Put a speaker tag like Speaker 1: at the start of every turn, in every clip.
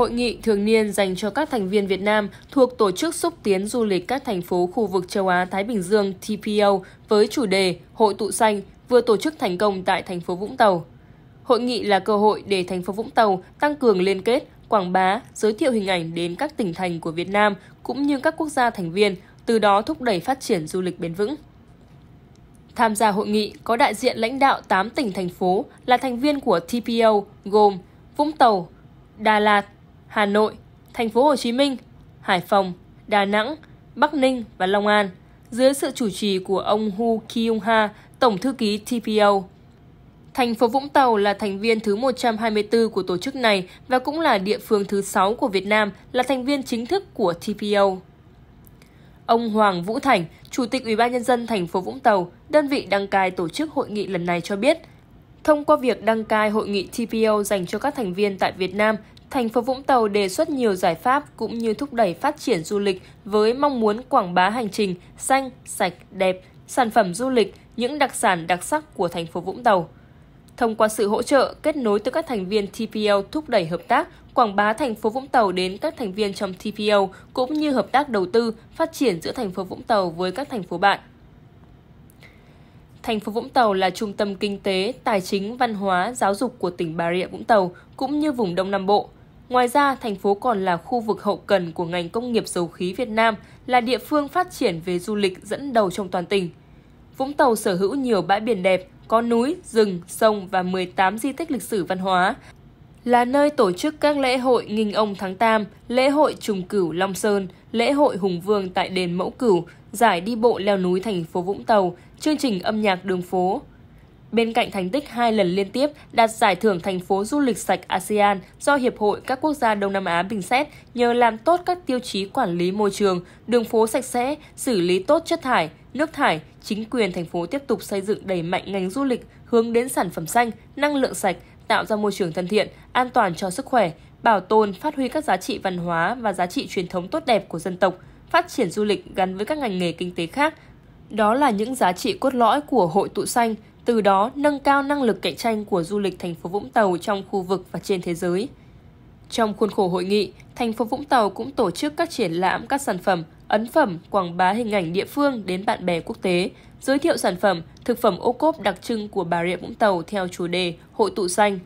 Speaker 1: hội nghị thường niên dành cho các thành viên Việt Nam thuộc Tổ chức Xúc tiến Du lịch các thành phố khu vực châu Á-Thái Bình Dương TPO với chủ đề Hội tụ xanh vừa tổ chức thành công tại thành phố Vũng Tàu. Hội nghị là cơ hội để thành phố Vũng Tàu tăng cường liên kết, quảng bá, giới thiệu hình ảnh đến các tỉnh thành của Việt Nam cũng như các quốc gia thành viên, từ đó thúc đẩy phát triển du lịch bền vững. Tham gia hội nghị có đại diện lãnh đạo 8 tỉnh thành phố là thành viên của TPO gồm Vũng Tàu, Đà Lạt, Hà Nội, thành phố Hồ Chí Minh, Hải Phòng, Đà Nẵng, Bắc Ninh và Long An dưới sự chủ trì của ông Hu Kyung Ha, Tổng thư ký TPO. Thành phố Vũng Tàu là thành viên thứ 124 của tổ chức này và cũng là địa phương thứ 6 của Việt Nam là thành viên chính thức của TPO. Ông Hoàng Vũ Thành, Chủ tịch Ủy ban nhân dân thành phố Vũng Tàu, đơn vị đăng cai tổ chức hội nghị lần này cho biết, thông qua việc đăng cai hội nghị TPO dành cho các thành viên tại Việt Nam thành phố Vũng Tàu đề xuất nhiều giải pháp cũng như thúc đẩy phát triển du lịch với mong muốn quảng bá hành trình xanh, sạch, đẹp, sản phẩm du lịch, những đặc sản đặc sắc của thành phố Vũng Tàu. Thông qua sự hỗ trợ, kết nối từ các thành viên TPL thúc đẩy hợp tác, quảng bá thành phố Vũng Tàu đến các thành viên trong TPL cũng như hợp tác đầu tư, phát triển giữa thành phố Vũng Tàu với các thành phố bạn. Thành phố Vũng Tàu là trung tâm kinh tế, tài chính, văn hóa, giáo dục của tỉnh Bà Rịa Vũng Tàu cũng như vùng Đông Nam Bộ – Ngoài ra, thành phố còn là khu vực hậu cần của ngành công nghiệp dầu khí Việt Nam, là địa phương phát triển về du lịch dẫn đầu trong toàn tỉnh. Vũng Tàu sở hữu nhiều bãi biển đẹp, có núi, rừng, sông và 18 di tích lịch sử văn hóa, là nơi tổ chức các lễ hội nghinh ông tháng Tam lễ hội trùng cửu Long Sơn, lễ hội Hùng Vương tại đền Mẫu Cửu, giải đi bộ leo núi thành phố Vũng Tàu, chương trình âm nhạc đường phố, Bên cạnh thành tích hai lần liên tiếp đạt giải thưởng thành phố du lịch sạch ASEAN do Hiệp hội các quốc gia Đông Nam Á bình xét nhờ làm tốt các tiêu chí quản lý môi trường, đường phố sạch sẽ, xử lý tốt chất thải, nước thải, chính quyền thành phố tiếp tục xây dựng đẩy mạnh ngành du lịch hướng đến sản phẩm xanh, năng lượng sạch, tạo ra môi trường thân thiện, an toàn cho sức khỏe, bảo tồn, phát huy các giá trị văn hóa và giá trị truyền thống tốt đẹp của dân tộc, phát triển du lịch gắn với các ngành nghề kinh tế khác đó là những giá trị cốt lõi của hội tụ xanh, từ đó nâng cao năng lực cạnh tranh của du lịch thành phố Vũng Tàu trong khu vực và trên thế giới. Trong khuôn khổ hội nghị, thành phố Vũng Tàu cũng tổ chức các triển lãm các sản phẩm, ấn phẩm, quảng bá hình ảnh địa phương đến bạn bè quốc tế, giới thiệu sản phẩm, thực phẩm ô cốp đặc trưng của Bà Rịa Vũng Tàu theo chủ đề Hội tụ xanh.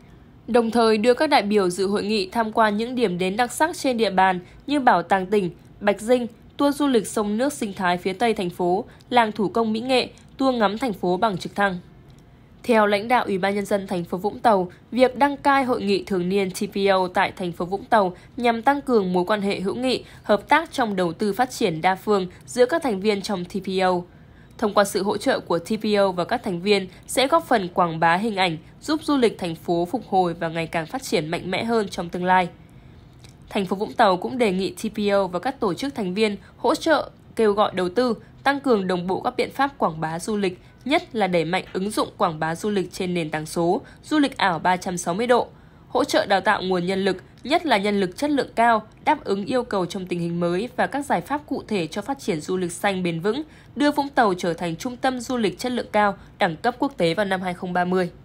Speaker 1: Đồng thời đưa các đại biểu dự hội nghị tham quan những điểm đến đặc sắc trên địa bàn như Bảo tàng tỉnh, Bạch Dinh, tour du lịch sông nước sinh thái phía Tây thành phố, làng thủ công mỹ nghệ, tour ngắm thành phố bằng trực thăng. Theo lãnh đạo Ủy ban Nhân dân thành phố Vũng Tàu, việc đăng cai hội nghị thường niên TPO tại thành phố Vũng Tàu nhằm tăng cường mối quan hệ hữu nghị, hợp tác trong đầu tư phát triển đa phương giữa các thành viên trong TPO. Thông qua sự hỗ trợ của TPO và các thành viên sẽ góp phần quảng bá hình ảnh, giúp du lịch thành phố phục hồi và ngày càng phát triển mạnh mẽ hơn trong tương lai thành phố Vũng Tàu cũng đề nghị TPO và các tổ chức thành viên hỗ trợ kêu gọi đầu tư, tăng cường đồng bộ các biện pháp quảng bá du lịch, nhất là đẩy mạnh ứng dụng quảng bá du lịch trên nền tảng số, du lịch ảo 360 độ, hỗ trợ đào tạo nguồn nhân lực, nhất là nhân lực chất lượng cao, đáp ứng yêu cầu trong tình hình mới và các giải pháp cụ thể cho phát triển du lịch xanh bền vững, đưa Vũng Tàu trở thành trung tâm du lịch chất lượng cao đẳng cấp quốc tế vào năm 2030.